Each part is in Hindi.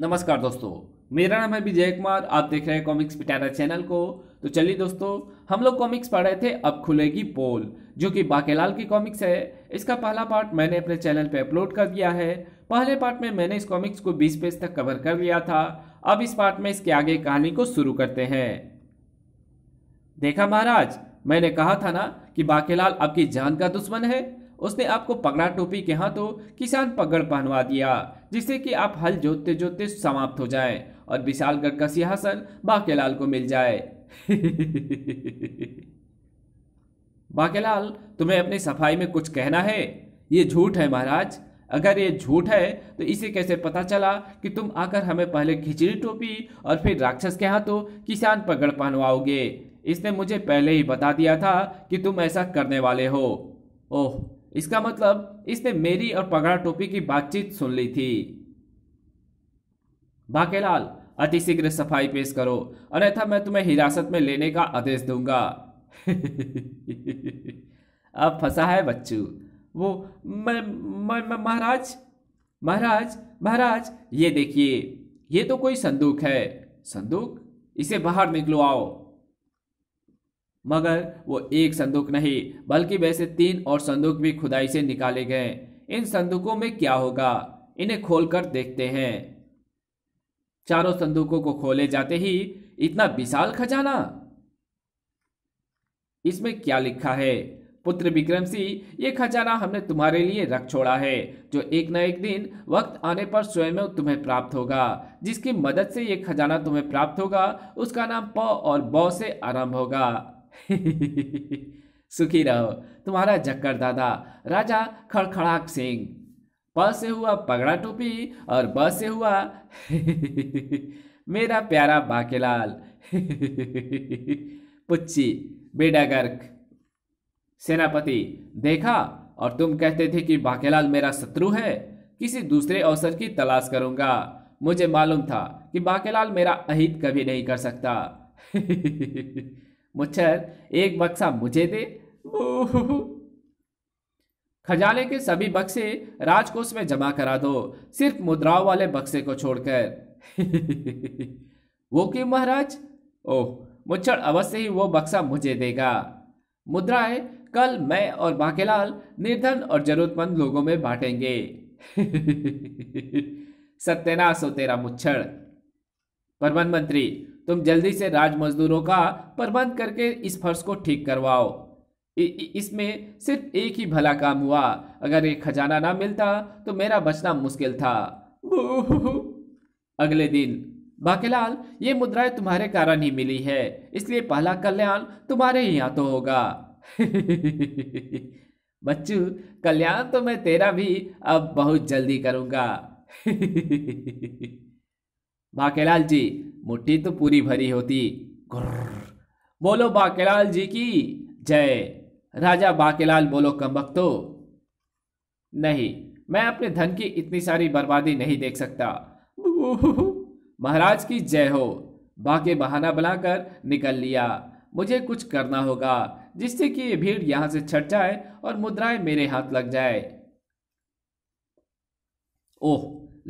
नमस्कार दोस्तों मेरा नाम है विजय कुमार आप देख रहे हैं कॉमिक्स पिटारा चैनल को तो चलिए दोस्तों हम लोग कॉमिक्स पढ़ रहे थे अब खुलेगी पोल जो कि बाकेलाल की कॉमिक्स है इसका पहला पार्ट मैंने अपने चैनल पे अपलोड कर दिया है पहले पार्ट में मैंने इस कॉमिक्स को 20 पेज तक कवर कर लिया था अब इस पार्ट में इसके आगे कहानी को शुरू करते हैं देखा महाराज मैंने कहा था ना कि बाकेलाल आपकी जान का दुश्मन है उसने आपको पगड़ा टोपी के तो किसान पगड़ पहनवा दिया जिससे कि आप हल जोतते जोतते समाप्त हो जाए और विशालगढ़ का सिंहासन बाकेलाल को मिल जाए बाकेलाल तुम्हें अपनी सफाई में कुछ कहना है ये झूठ है महाराज अगर ये झूठ है तो इसे कैसे पता चला कि तुम आकर हमें पहले खिचड़ी टोपी और फिर राक्षस के हाथों तो किसान पगड़ पहनवाओगे इसने मुझे पहले ही बता दिया था कि तुम ऐसा करने वाले हो ओह इसका मतलब इसने मेरी और पगड़ा टोपी की बातचीत सुन ली थी बाकेलाल अतिशीघ्र सफाई पेश करो अन्यथा मैं तुम्हें हिरासत में लेने का आदेश दूंगा अब फंसा है बच्चू वो मैं मैं महाराज महाराज महाराज ये देखिए ये तो कोई संदूक है संदूक इसे बाहर निकलो आओ मगर वो एक संदूक नहीं बल्कि वैसे तीन और संदूक भी खुदाई से निकाले गए इन संदूकों में क्या होगा इन्हें खोलकर देखते हैं चारों संदूकों को खोले जाते ही इतना विशाल खजाना इसमें क्या लिखा है पुत्र विक्रम सिंह ये खजाना हमने तुम्हारे लिए रख छोड़ा है जो एक न एक दिन वक्त आने पर स्वयं तुम्हें प्राप्त होगा जिसकी मदद से ये खजाना तुम्हें प्राप्त होगा उसका नाम प और ब से आरंभ होगा सुखी रहो तुम्हारा जक्कर दादा राजा खड़खड़ाक सिंह प से हुआ पगड़ा टोपी और ब से हुआ मेरा प्यारा बाकेलाल पुच्ची बेडा गर्क सेनापति देखा और तुम कहते थे कि बाकेलाल मेरा शत्रु है किसी दूसरे अवसर की तलाश करूंगा मुझे मालूम था कि बाकेलाल मेरा अहित कभी नहीं कर सकता मुच्छर एक बक्सा मुझे दे खजाने के सभी बक्से राजकोष में जमा करा दो सिर्फ मुद्राओं वाले बक्से को छोड़कर वो क्यों महाराज ओह मुच्छर अवश्य ही वो बक्सा मुझे देगा मुद्राएं कल मैं और बाकेलाल निर्धन और जरूरतमंद लोगों में बांटेंगे सत्यनाश हो तेरा मुच्छर परवन मंत्री तुम जल्दी से राज मजदूरों का प्रबंध करके इस फर्श को ठीक करवाओ इसमें सिर्फ एक ही भला काम हुआ अगर ये खजाना ना मिलता तो मेरा बचना मुश्किल था अगले दिन बाकेलाल ये मुद्राएं तुम्हारे कारण ही मिली है इसलिए पहला कल्याण तुम्हारे ही हाथों तो होगा बच्चू कल्याण तो मैं तेरा भी अब बहुत जल्दी करूंगा बाकेलाल जी मुट्ठी तो पूरी भरी होती बोलो बाकेलाल जी की जय राजा बाकेलाल बोलो तो नहीं मैं अपने धन की इतनी सारी बर्बादी नहीं देख सकता महाराज की जय हो बाके बहाना बनाकर निकल लिया मुझे कुछ करना होगा जिससे कि ये भीड़ यहां से छट जाए और मुद्राएं मेरे हाथ लग जाए ओह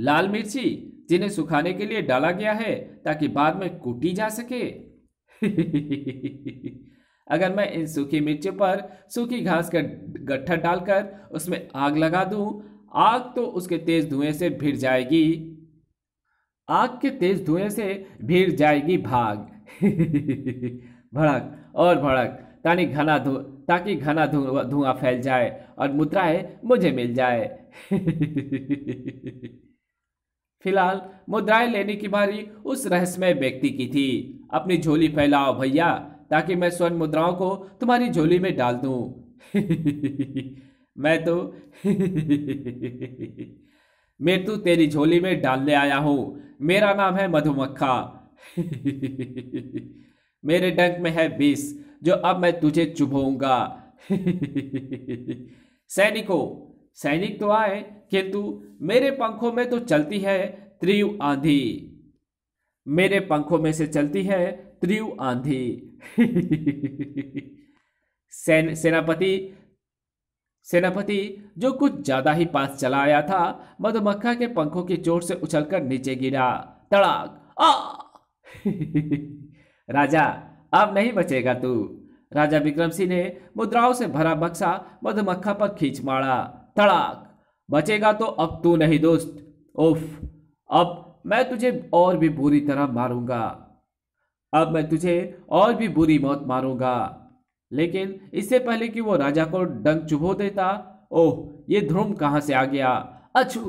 लाल मिर्ची जिन्हें सुखाने के लिए डाला गया है ताकि बाद में कूटी जा सके अगर मैं इन सूखी मिर्चों पर सूखी घास का गट्ठर डालकर उसमें आग लगा दूं, आग तो उसके तेज धुएं से भिड़ जाएगी आग के तेज धुएं से भिर जाएगी भाग भड़क और भड़क ताकि घना धु ताकि घना धुआं फैल जाए और मुद्राएं मुझे मिल जाए फिलहाल मुद्राएं लेने की बारी उस रहस्यमय व्यक्ति की थी अपनी झोली फैलाओ भैया ताकि मैं स्वर्ण मुद्राओं को तुम्हारी झोली में डाल दूं। मैं तो मैं तो तेरी झोली में डालने आया हूं मेरा नाम है मधुमक्खा मेरे डंक में है बीस जो अब मैं तुझे चुभूंगा सैनिकों सैनिक तो आए किंतु मेरे पंखों में तो चलती है त्रिव आंधी मेरे पंखों में से चलती है त्रिव आंधी सेन, सेनापति सेनापति जो कुछ ज्यादा ही पास चला आया था मधुमक्खा के पंखों की चोट से उछलकर नीचे गिरा तड़ाक आ राजा अब नहीं बचेगा तू राजा विक्रम सिंह ने मुद्राओं से भरा बक्सा मधुमक्खा पर खींच मारा तड़ाक बचेगा तो अब तू नहीं दोस्त उफ अब मैं तुझे और भी बुरी तरह मारूंगा अब मैं तुझे और भी बुरी मौत मारूंगा लेकिन इससे पहले कि वो राजा को डंक चुभो देता ओह ये ध्रुम कहां से आ गया अछू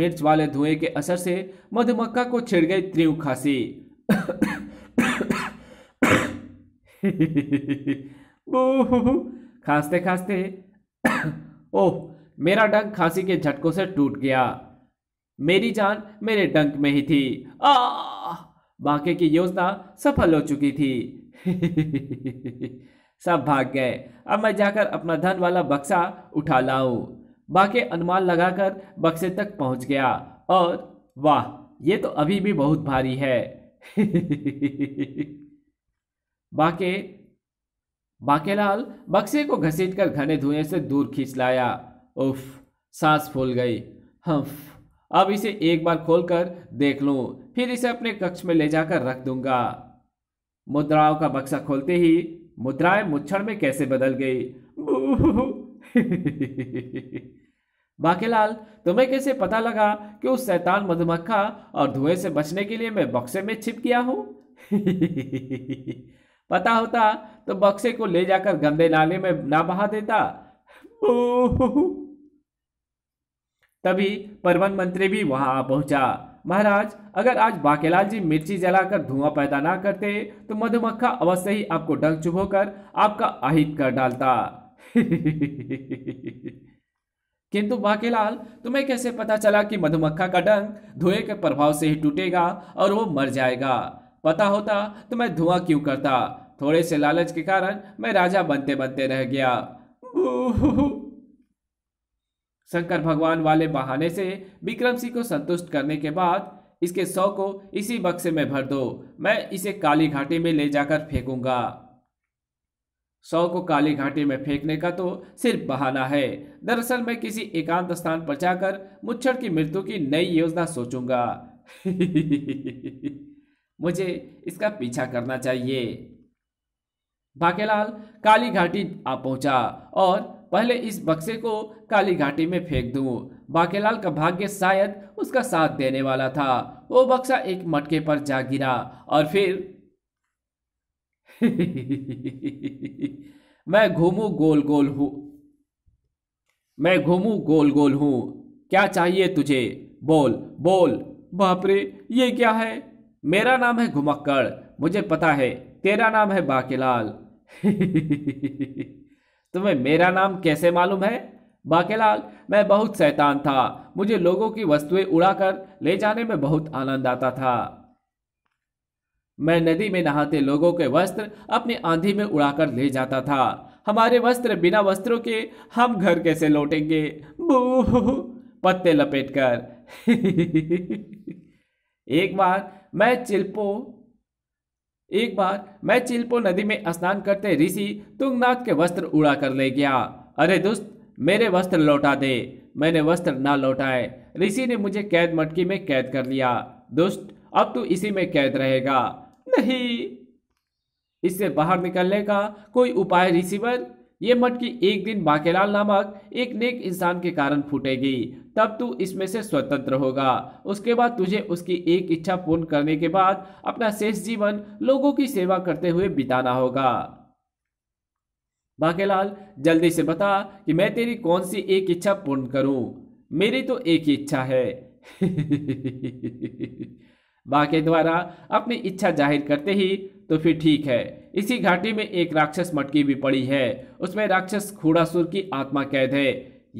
मिर्च वाले धुएं के असर से मधुमक्खा को छिड़ गई त्रिव खांसी खांसते खांसते ओह मेरा डंक खांसी के झटकों से टूट गया मेरी जान मेरे डंक में ही थी बाके की योजना सफल हो चुकी थी सब भाग गए अब मैं जाकर अपना धन वाला बक्सा उठा लाऊं बाकी अनुमान लगाकर बक्से तक पहुंच गया और वाह ये तो अभी भी बहुत भारी है बाके बाकेलाल बक्से को घसीटकर घने धुएं से दूर खींच लाया उफ सांस फूल गई हम्फ अब इसे एक बार खोलकर देख लूं फिर इसे अपने कक्ष में ले जाकर रख दूंगा मुद्राओं का बक्सा खोलते ही मुद्राएं मुच्छड़ में कैसे बदल गई बाकेलाल तुम्हें कैसे पता लगा कि उस शैतान मधुमक्खा और धुएं से बचने के लिए मैं बक्से में छिप गया हूं पता होता तो बक्से को ले जाकर गंदे नाले में ना बहा देता तभी परवन मंत्री भी वहां आ पहुंचा महाराज अगर आज बाकेलाल जी मिर्ची जलाकर धुआं पैदा ना करते तो मधुमक्खा अवश्य ही आपको डंग होकर आपका आहित कर डालता किंतु बाकेलाल तुम्हें कैसे पता चला कि मधुमक्खा का डंग धुएं के प्रभाव से ही टूटेगा और वो मर जाएगा पता होता तो मैं धुआं क्यों करता थोड़े से लालच के कारण मैं राजा बनते बनते रह गया शंकर भगवान वाले बहाने से विक्रम सिंह को संतुष्ट करने के बाद इसके सौ को इसी बक्से में भर दो मैं इसे काली घाटी में ले जाकर फेंकूंगा सौ को काली घाटी में फेंकने का तो सिर्फ बहाना है दरअसल मैं किसी एकांत स्थान पर जाकर मुच्छर की मृत्यु की नई योजना सोचूंगा मुझे इसका पीछा करना चाहिए भाकेलाल काली घाटी आ पहुंचा और पहले इस बक्से को काली घाटी में फेंक दू बाकेलाल का भाग्य शायद उसका साथ देने वाला था वो बक्सा एक मटके पर जा गिरा और फिर मैं घूमू गोल गोल हूं मैं घूमू गोल गोल हूं क्या चाहिए तुझे बोल बोल बापरे ये क्या है मेरा नाम है घुमक्कड़ मुझे पता है तेरा नाम है बाकेलाल तुम्हें मेरा नाम कैसे मालूम है बाकेलाल मैं बहुत शैतान था मुझे लोगों की वस्तुएं उड़ाकर ले जाने में बहुत आनंद आता था मैं नदी में नहाते लोगों के वस्त्र अपनी आंधी में उड़ाकर ले जाता था हमारे वस्त्र बिना वस्त्रों के हम घर कैसे लौटेंगे पत्ते पत्ते लपेटकर एक बार मैं चिल्पो एक बार मैं चिल्पो नदी में स्नान करते ऋषि तुंगनाथ के वस्त्र उड़ा कर ले गया अरे दोस्त मेरे वस्त्र लौटा दे मैंने वस्त्र ना लौटाए ऋषि ने मुझे कैद मटकी में कैद कर लिया दुष्ट अब तू इसी में कैद रहेगा नहीं इससे बाहर निकलने का कोई उपाय रिसीवर ये मटकी एक दिन बाकेलाल नामक एक नेक इंसान के कारण फूटेगी तब तू इसमें से स्वतंत्र होगा उसके बाद तुझे उसकी एक इच्छा पूर्ण करने के बाद अपना शेष जीवन लोगों की सेवा करते हुए बिताना होगा बाकेलाल जल्दी से बता कि मैं तेरी कौन सी एक इच्छा पूर्ण करूं मेरी तो एक ही इच्छा है बाके के द्वारा अपनी इच्छा जाहिर करते ही तो फिर ठीक है इसी घाटी में एक राक्षस मटकी भी पड़ी है उसमें राक्षस खूड़ासुर की आत्मा कैद है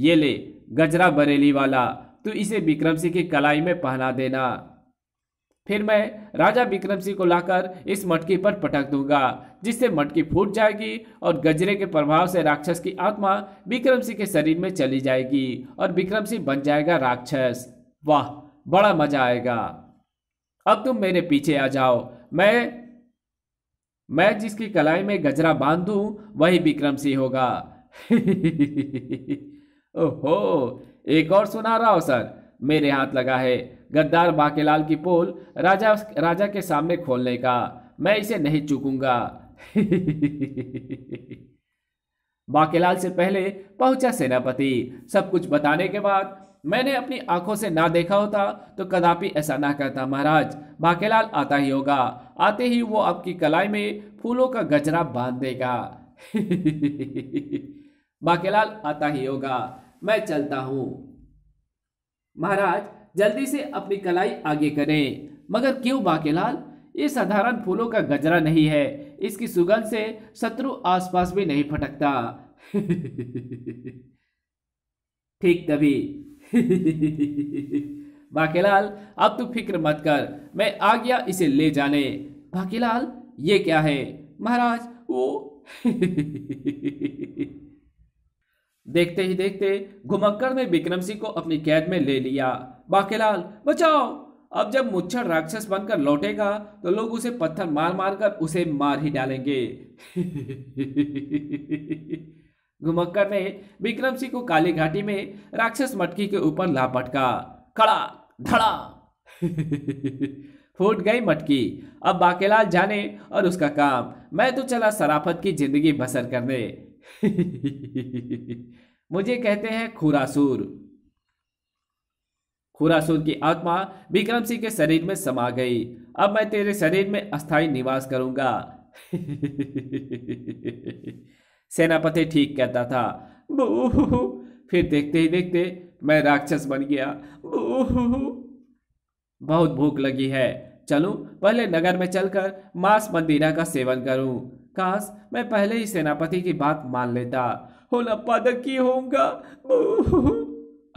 ये ले गजरा बरेली वाला तू इसे विक्रम सिंह की कलाई में पहना देना फिर मैं राजा विक्रम सिंह को लाकर इस मटकी पर पटक दूंगा जिससे मटकी फूट जाएगी और गजरे के प्रभाव से राक्षस की आत्मा विक्रम सिंह के शरीर में चली जाएगी और विक्रम सिंह बन जाएगा राक्षस वाह बड़ा मजा आएगा अब तुम मेरे पीछे आ जाओ मैं मैं जिसकी कलाई में गजरा बांधू वही विक्रम सिंह होगा ओहो एक और सुना रहा हो सर मेरे हाथ लगा है गद्दार बाकेलाल की पोल राजा राजा के सामने खोलने का मैं इसे नहीं चूकूंगा बाकेलाल से पहले पहुंचा सेनापति सब कुछ बताने के बाद मैंने अपनी आंखों से ना देखा होता तो कदापि ऐसा ना करता महाराज बाकेलाल आता ही होगा आते ही वो आपकी कलाई में फूलों का गजरा बांध देगा बाकेलाल आता ही होगा मैं चलता हूं महाराज जल्दी से अपनी कलाई आगे करें मगर क्यों बाकेलाल ये साधारण फूलों का गजरा नहीं है इसकी सुगंध से शत्रु आसपास भी नहीं फटकता ठीक तभी बाकेलाल अब तू फिक्र मत कर मैं आ गया इसे ले जाने बाकेलाल ये क्या है महाराज वो देखते ही देखते घुमक्कर ने विक्रम सिंह को अपनी कैद में ले लिया बाकेलाल बचाओ अब जब मुच्छर राक्षस बनकर लौटेगा तो लोग उसे पत्थर मार मार कर उसे मार ही डालेंगे घुमक्कर ने विक्रम सिंह को काली घाटी में राक्षस मटकी के ऊपर लापटका खड़ा धड़ा फूट गई मटकी अब बाकेलाल जाने और उसका काम मैं तो चला सराफत की जिंदगी बसर करने मुझे कहते हैं खुरासूर खुरासूर की आत्मा विक्रम सिंह के शरीर में समा गई अब मैं तेरे शरीर में अस्थाई निवास करूंगा सेनापति ठीक कहता था बूहू फिर देखते ही देखते मैं राक्षस बन गया बूहू बहुत भूख लगी है चलो पहले नगर में चलकर मांस मंदिरा का सेवन करूं काश मैं पहले ही सेनापति की बात मान लेता हो की होऊंगा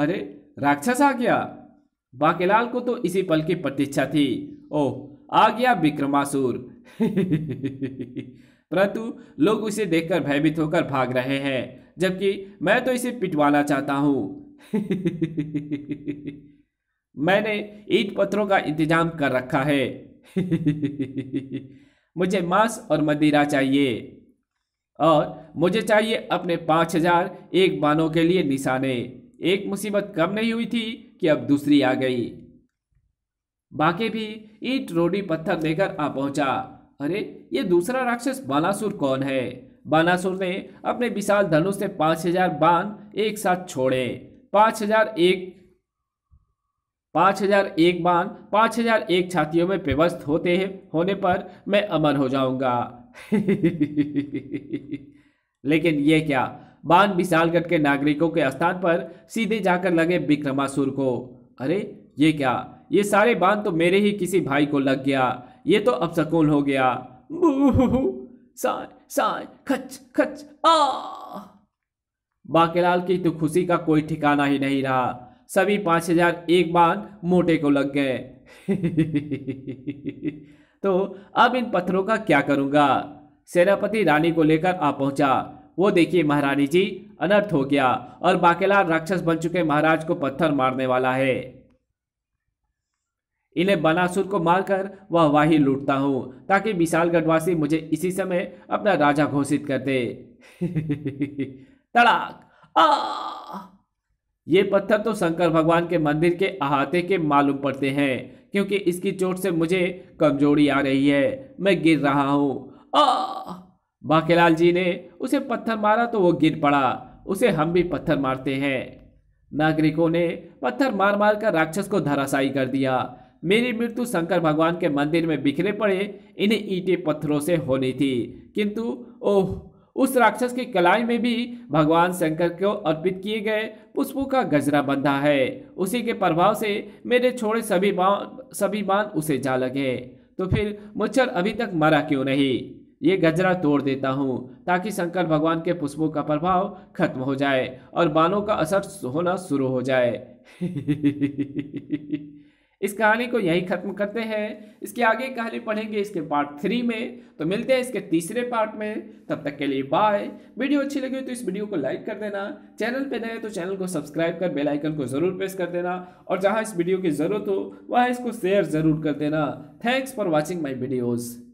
अरे राक्षस आ गया बाकेलाल को तो इसी पल की प्रतीक्षा थी ओह आ गया विक्रमासुर परंतु लोग उसे देखकर भयभीत होकर भाग रहे हैं जबकि मैं तो इसे पिटवाना चाहता हूँ मैंने ईट पत्थरों का इंतजाम कर रखा है मुझे मांस और मदिरा चाहिए और मुझे चाहिए अपने पाँच हजार एक बानों के लिए निशाने एक मुसीबत कम नहीं हुई थी कि अब दूसरी आ गई बाकी भी ईट रोडी पत्थर लेकर आ पहुंचा अरे ये दूसरा राक्षस बानासुर कौन है बानासुर ने अपने विशाल धनुष से पांच हजार बाण एक साथ छोड़े पांच हजार एक पांच हजार एक बाण पांच हजार एक छातियों में व्यवस्थ होते होने पर मैं अमर हो जाऊंगा लेकिन ये क्या बाण विशालगढ़ के नागरिकों के स्थान पर सीधे जाकर लगे विक्रमासुर को अरे ये क्या ये सारे बाण तो मेरे ही किसी भाई को लग गया ये तो अब सकून हो गया साय साय खच खच आ बाकेलाल की तो खुशी का कोई ठिकाना ही नहीं रहा सभी पांच हजार एक बार मोटे को लग गए तो अब इन पत्थरों का क्या करूंगा सेनापति रानी को लेकर आ पहुंचा वो देखिए महारानी जी अनर्थ हो गया और बाकेलाल राक्षस बन चुके महाराज को पत्थर मारने वाला है इन्हें बनासुर को मारकर वह वाही लूटता हूँ ताकि विशाल गढ़वासी मुझे इसी समय अपना राजा घोषित कर दे तड़ाक आ ये पत्थर तो शंकर भगवान के मंदिर के अहाते के मालूम पड़ते हैं क्योंकि इसकी चोट से मुझे कमजोरी आ रही है मैं गिर रहा हूँ बाकेलाल जी ने उसे पत्थर मारा तो वो गिर पड़ा उसे हम भी पत्थर मारते हैं नागरिकों ने पत्थर मार मार कर राक्षस को धराशायी कर दिया मेरी मृत्यु शंकर भगवान के मंदिर में बिखरे पड़े इन्हें ईटे पत्थरों से होनी थी किंतु ओह उस राक्षस की कलाई में भी भगवान शंकर को अर्पित किए गए पुष्पों का गजरा बंधा है उसी के प्रभाव से मेरे छोड़े सभी बाण सभी बांध उसे जा लगे तो फिर मुच्छर अभी तक मरा क्यों नहीं ये गजरा तोड़ देता हूँ ताकि शंकर भगवान के पुष्पों का प्रभाव खत्म हो जाए और बाणों का असर होना शुरू हो जाए इस कहानी को यही ख़त्म करते हैं इसके आगे कहानी पढ़ेंगे इसके पार्ट थ्री में तो मिलते हैं इसके तीसरे पार्ट में तब तक के लिए बाय वीडियो अच्छी लगी तो इस वीडियो को लाइक कर देना चैनल पे नए तो चैनल को सब्सक्राइब कर बेल आइकन को ज़रूर प्रेस कर देना और जहाँ इस वीडियो की ज़रूरत हो वहाँ इसको शेयर ज़रूर कर देना thanks for watching my videos